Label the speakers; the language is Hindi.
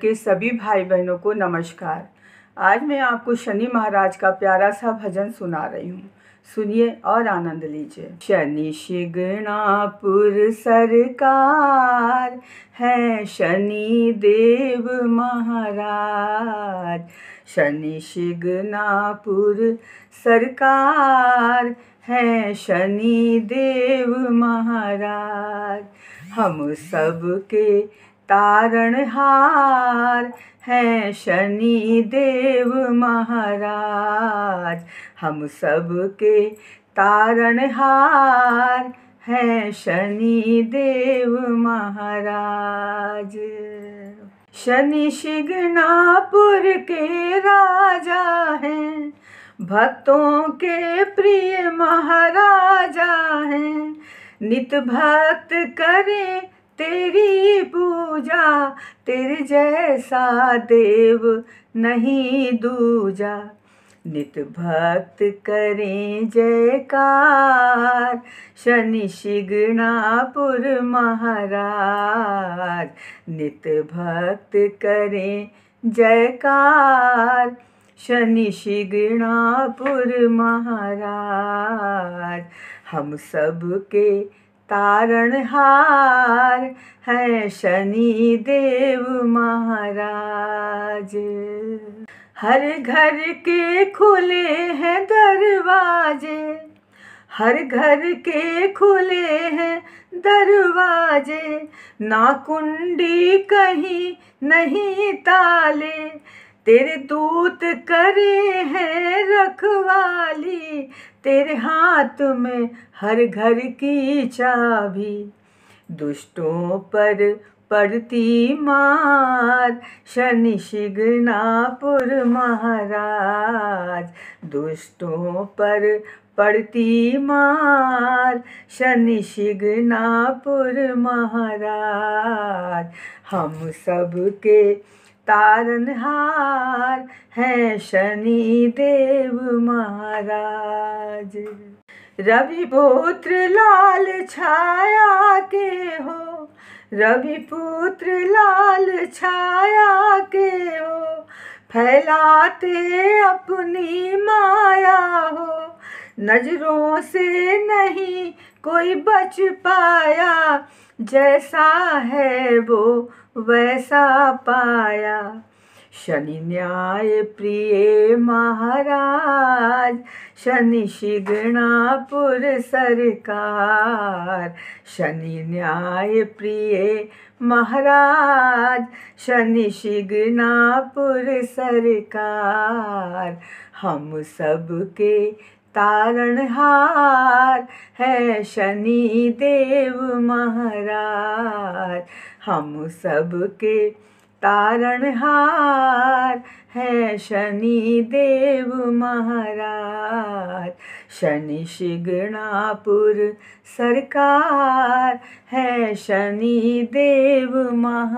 Speaker 1: के सभी भाई बहनों को नमस्कार आज मैं आपको शनि महाराज का प्यारा सा भजन सुना रही हूँ सुनिए और आनंद लीजिए शनि शिगणापुर सरकार है शनि देव महाराज शनि शिगणापुर सरकार है शनि देव महाराज हम सबके हार हैं शनि देव महाराज हम सब के हार हैं शनि देव महाराज शनि शिगनापुर के राजा हैं भक्तों के प्रिय महाराजा हैं नित भक्त करें तेरी पूजा तेरे जैसा देव नहीं दूजा नित भक्त करें जयकार शनि शिगणापुर महाराज नित भक्त करें जयकार शनि शिगणापुर महाराज हम सबके के तारणहार है शनि देव महाराज हर घर के खुले हैं दरवाजे हर घर के खुले हैं दरवाजे ना कुंडी कहीं नहीं ताले तेरे दूत करे हैं रखवाली तेरे हाथ में हर घर की चाबी दुष्टों पर पड़ती मार शनि शिगनापुर महाराज दुष्टों पर पड़ती मार शनि शिगनापुर महाराज हम सब के तारनहार हैं शनि देव महाराज रवि पुत्र लाल छाया के हो रवि पुत्र लाल छाया के हो फैलाते अपनी माया हो नजरों से नहीं कोई बच पाया जैसा है वो वैसा पाया शनि न्याय प्रिय महाराज शनि शिगणापुर सरकार शनि न्याय प्रिय महाराज शनि शिगणापुर सरकार हम सबके तारण तारणहार है शनि देव महाराज हम सबके तारणहार है शनि देव महाराज शनि शिगणापुर सरकार है शनि देव महाराज